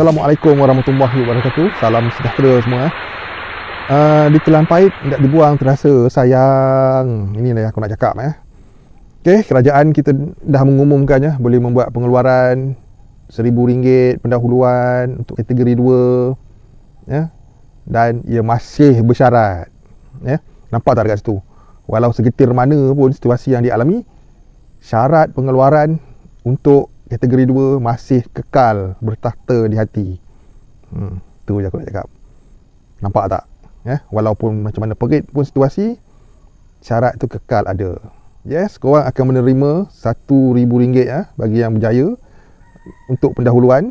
Assalamualaikum warahmatullahi wabarakatuh Salam sejahtera semua eh. Uh, ah, ditelan pahit, tidak dibuang terasa sayang Ini lah yang aku nak cakap eh. Okey, kerajaan kita dah mengumumkan eh, Boleh membuat pengeluaran seribu ringgit pendahuluan untuk kategori dua, eh. Dan ia masih bersyarat eh. Nampak tak dekat situ? Walau segetir mana pun situasi yang dialami Syarat pengeluaran untuk kategori dua masih kekal bertakhta di hati. Hmm, tu je aku nak cakap. Nampak tak? Ya, walaupun macam mana perit pun situasi, syarat tu kekal ada. Yes, korang akan menerima satu ribu ringgit ya bagi yang berjaya untuk pendahuluan.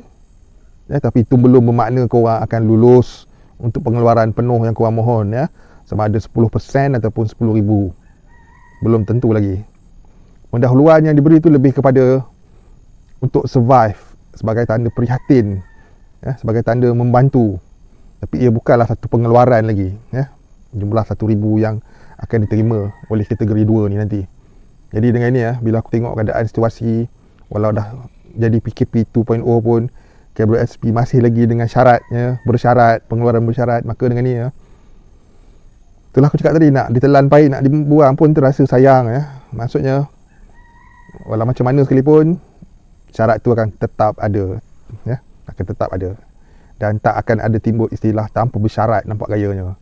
Ya, tapi itu belum bermakna korang akan lulus untuk pengeluaran penuh yang korang mohon. Ya, eh, sama ada 10% ataupun rm ribu, Belum tentu lagi. Pendahuluan yang diberi itu lebih kepada untuk survive sebagai tanda prihatin ya, sebagai tanda membantu tapi ia bukanlah satu pengeluaran lagi ya. jumlah satu ribu yang akan diterima oleh kategori dua ni nanti jadi dengan ini ya, bila aku tengok keadaan situasi walau dah jadi PKP 2.0 pun KWSP masih lagi dengan syaratnya bersyarat pengeluaran bersyarat maka dengan ini ya, itulah aku cakap tadi nak ditelan pahit nak dibuang pun terasa sayang ya. maksudnya walau macam mana sekalipun syarat tu akan tetap ada ya akan tetap ada dan tak akan ada timbul istilah tanpa bersyarat nampak gayanya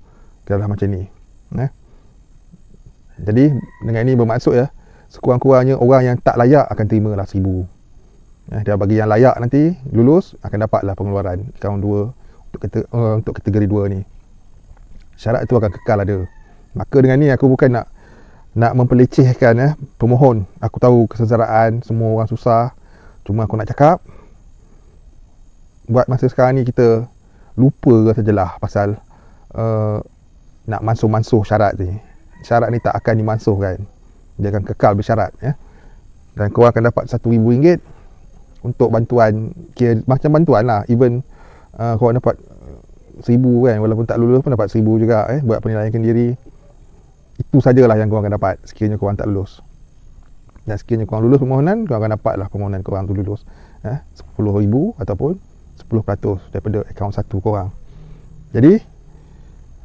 kira lah macam ni ya jadi dengan ini bermaksud ya sekurang-kurangnya orang yang tak layak akan terima lah seribu ya, dia bagi yang layak nanti lulus akan dapat lah pengeluaran kaun dua untuk kategori, eh, untuk kategori 2 ni syarat itu akan kekal ada maka dengan ni aku bukan nak nak mempelecehkan ya, pemohon aku tahu kesesaraan semua orang susah Cuma aku nak cakap Buat masa sekarang ni kita Lupa sajalah pasal uh, Nak mansuh-mansuh syarat ni Syarat ni tak akan dimansuh, dimansuhkan Dia akan kekal bersyarat ya. Dan kau akan dapat satu ribu ringgit Untuk bantuan kira, Macam bantuan lah Even uh, kau dapat RM1,000 kan Walaupun tak lulus pun dapat rm juga eh, Buat penilaian sendiri itu sajalah yang kau akan dapat sekiranya kau tak lulus dan sekiranya korang lulus permohonan korang akan dapat lah permohonan korang tu lulus eh, RM10,000 ataupun 10% daripada akaun satu korang jadi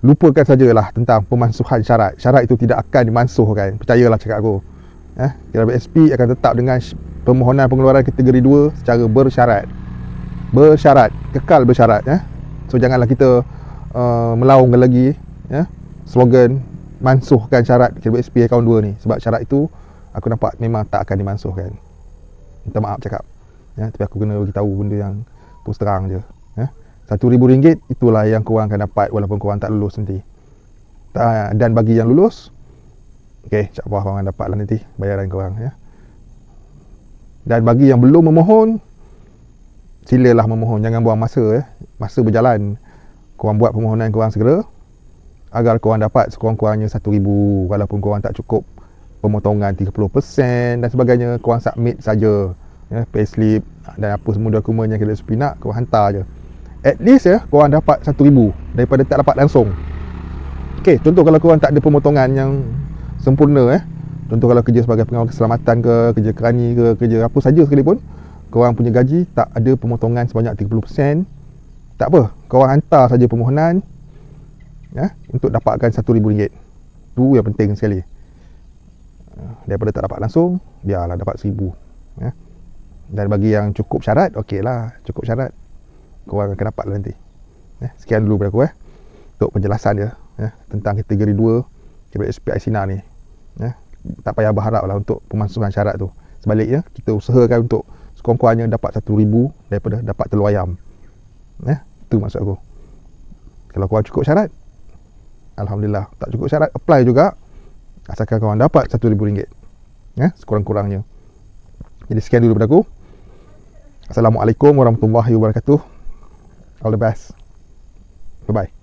lupakan sajalah tentang pemansuhan syarat syarat itu tidak akan dimansuhkan percayalah cakap aku eh, kira SP akan tetap dengan permohonan pengeluaran kategori 2 secara bersyarat bersyarat kekal bersyarat eh. so janganlah kita uh, melaungkan lagi eh, slogan mansuhkan syarat KBSP akaun 2 ni sebab syarat itu aku nampak memang tak akan dimansuhkan. minta maaf cakap ya tapi aku kena beritahu benda yang terus terang je ya satu ribu ringgit itulah yang korang akan dapat walaupun korang tak lulus nanti dan bagi yang lulus ok cak buah korang dapat lah nanti bayaran korang ya dan bagi yang belum memohon silalah memohon jangan buang masa ya masa berjalan korang buat permohonan korang segera agar korang dapat sekurang-kurangnya satu ribu walaupun korang tak cukup pemotongan 30% dan sebagainya korang submit saja ya, slip dan apa semua dokumen yang kita supi nak korang hantar je at least ya kau korang dapat RM1,000 daripada tak dapat langsung ok contoh kalau korang tak ada pemotongan yang sempurna eh contoh kalau kerja sebagai pengawal keselamatan ke kerja kerani ke kerja apa saja sekalipun korang punya gaji tak ada pemotongan sebanyak 30% tak apa korang hantar saja permohonan ya, untuk dapatkan rm ringgit. tu yang penting sekali daripada tak dapat langsung biarlah dapat seribu ya. dan bagi yang cukup syarat ok lah cukup syarat korang akan dapat lah nanti ya. sekian dulu pada aku eh. untuk penjelasan dia ya. tentang kategori 2 daripada SPI Sina ni ya. tak payah berharap lah untuk pemasukan syarat tu sebaliknya kita usahakan untuk sekurang-kurangnya dapat satu ribu daripada dapat telur ayam ya. tu maksud aku kalau korang cukup syarat Alhamdulillah tak cukup syarat apply juga Asalkan korang dapat RM1,000 ya, Sekurang-kurangnya Jadi sekian dulu daripada aku Assalamualaikum warahmatullahi wabarakatuh All the best Bye-bye